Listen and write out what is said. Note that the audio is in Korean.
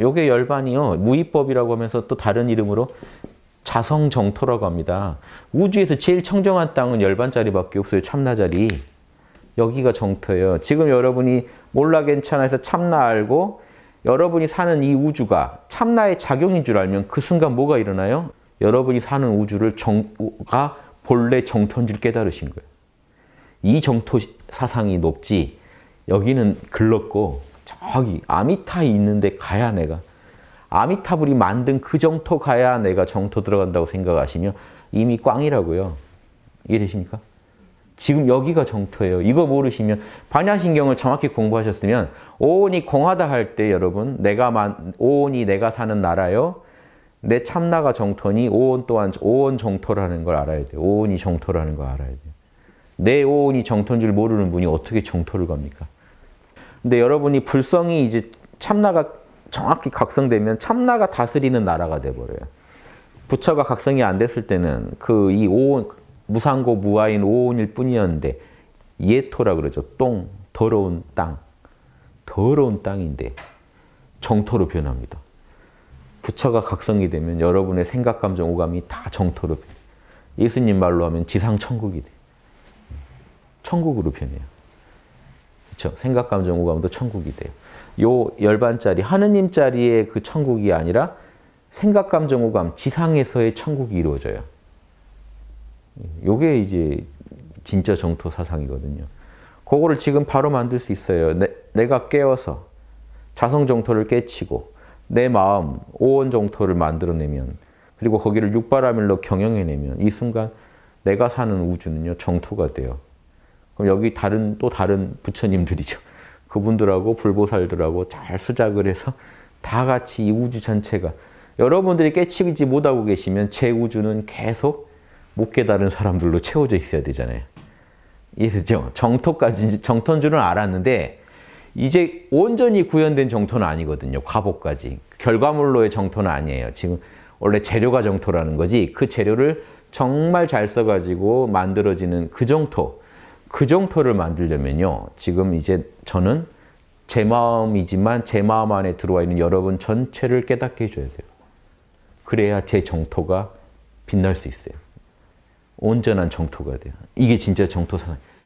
요게 열반이요. 무위법이라고 하면서 또 다른 이름으로 자성정토라고 합니다. 우주에서 제일 청정한 땅은 열반짜리밖에 없어요. 참나자리. 여기가 정토예요. 지금 여러분이 몰라 괜찮아 서 참나 알고 여러분이 사는 이 우주가 참나의 작용인 줄 알면 그 순간 뭐가 일어나요? 여러분이 사는 우주를 정가 본래 정토인 줄 깨달으신 거예요. 이 정토 사상이 높지 여기는 글렀고 저기 아미타이 있는데 가야 내가 아미타불이 만든 그 정토 가야 내가 정토 들어간다고 생각하시면 이미 꽝이라고요. 이해되십니까? 지금 여기가 정토예요. 이거 모르시면 반야신경을 정확히 공부하셨으면 오온이 공하다 할 때 여러분 내가 만 오온이 내가 사는 나라요. 내 참나가 정토니 오온 또한 오온 정토라는 걸 알아야 돼요. 오온이 정토라는 걸 알아야 돼요. 내 오온이 정토인 줄 모르는 분이 어떻게 정토를 갑니까? 근데 여러분이 불성이 이제 참나가 정확히 각성되면 참나가 다스리는 나라가 돼버려요. 부처가 각성이 안 됐을 때는 그 이 오온 무상고 무아인 오온일 뿐이었는데 예토라 그러죠. 똥, 더러운 땅, 더러운 땅인데 정토로 변합니다. 부처가 각성이 되면 여러분의 생각, 감정, 오감이 다 정토로 변해요. 예수님 말로 하면 지상천국이 돼요. 천국으로 변해요. 그렇죠. 생각, 감정, 오감도 천국이 돼요. 요 열반짜리, 하느님 짜리의 그 천국이 아니라 생각, 감정, 오감, 지상에서의 천국이 이루어져요. 요게 이제 진짜 정토 사상이거든요. 그거를 지금 바로 만들 수 있어요. 내, 내가 깨워서 자성 정토를 깨치고 내 마음, 오원 정토를 만들어내면 그리고 거기를 육바라밀로 경영해내면 이 순간 내가 사는 우주는요 정토가 돼요. 그럼 여기 다른 또 다른 부처님들이죠. 그분들하고 불보살들하고 잘 수작을 해서 다 같이 이 우주 전체가 여러분들이 깨치지 못하고 계시면 제 우주는 계속 못 깨달은 사람들로 채워져 있어야 되잖아요. 이해되죠? 정토까지 정토인 줄은 알았는데 이제 온전히 구현된 정토는 아니거든요. 과보까지. 결과물로의 정토는 아니에요. 지금 원래 재료가 정토라는 거지 그 재료를 정말 잘 써가지고 만들어지는 그 정토 그정표를 만들려면요. 지금 이제 저는 제 마음이지만 제 마음 안에 들어와 있는 여러분 전체를 깨닫게 해줘야 돼요. 그래야 제 정토가 빛날 수 있어요. 온전한 정토가 돼요. 이게 진짜 정토 사상이에요.